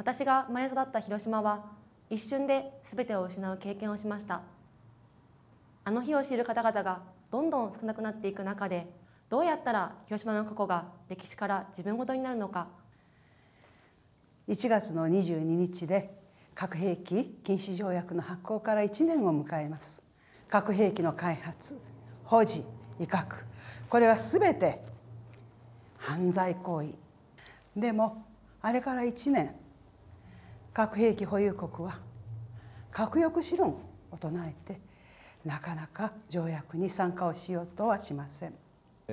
私が生まれ育った広島は一瞬で全てを失う経験をしましたあの日を知る方々がどんどん少なくなっていく中でどうやったら広島の過去が歴史から自分ごとになるのか1月の22日で核兵器禁止条約の発効から1年を迎えます核兵器の開発保持威嚇これは全て犯罪行為でもあれから1年核兵器保有国は核抑止論を唱えてなかなか条約に参加をしようとはしません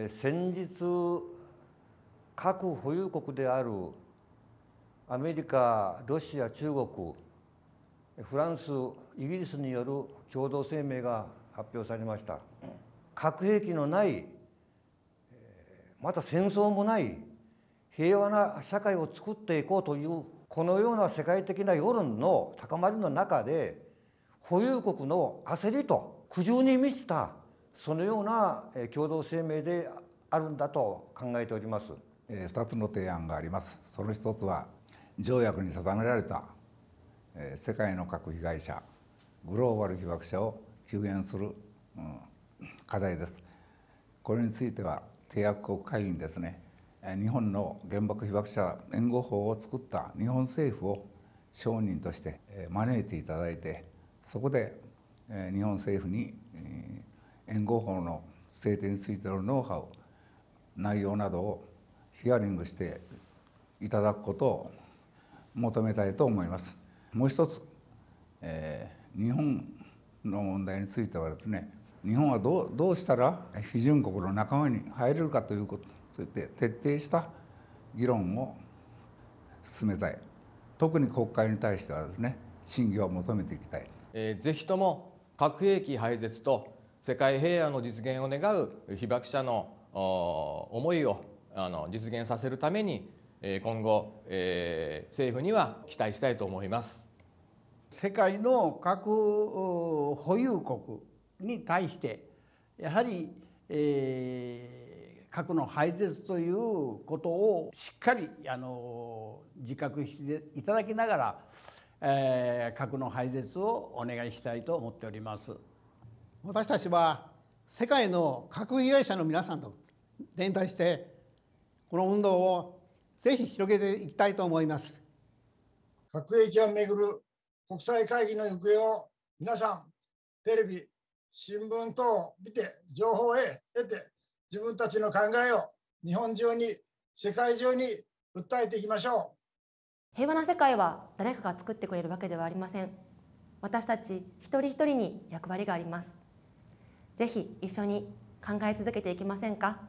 先日核保有国であるアメリカロシア中国フランスイギリスによる共同声明が発表されました核兵器のないまた戦争もない平和な社会を作っていこうというこのような世界的な世論の高まりの中で保有国の焦りと苦渋に満ちたそのような共同声明であるんだと考えております2つの提案がありますその1つは条約に定められた世界の核被害者グローバル被爆者を救援する課題ですこれについては締約国会議にですね日本の原爆被爆者援護法を作った日本政府を証人として招いていただいてそこで日本政府に援護法の制定についてのノウハウ内容などをヒアリングしていただくことを求めたいと思います。もう一つ、えー、日本の問題についてはですね日本はどうどうしたら批准国の仲間に入れるかということそて徹底した議論を進めたい特に国会に対してはですね審議を求めていきたい、えー、ぜひとも核兵器廃絶と世界平和の実現を願う被爆者の思いをあの実現させるために今後、えー、政府には期待したいと思います世界の核保有国に対してやはり、えー核の廃絶ということをしっかりあの自覚していただきながら、えー、核の廃絶をお願いしたいと思っております私たちは世界の核被害者の皆さんと連帯してこの運動をぜひ広げていきたいと思います核兵器をめぐる国際会議の行方を皆さんテレビ新聞等を見て情報へ得て自分たちの考えを日本中に世界中に訴えていきましょう平和な世界は誰かが作ってくれるわけではありません私たち一人一人に役割がありますぜひ一緒に考え続けていきませんか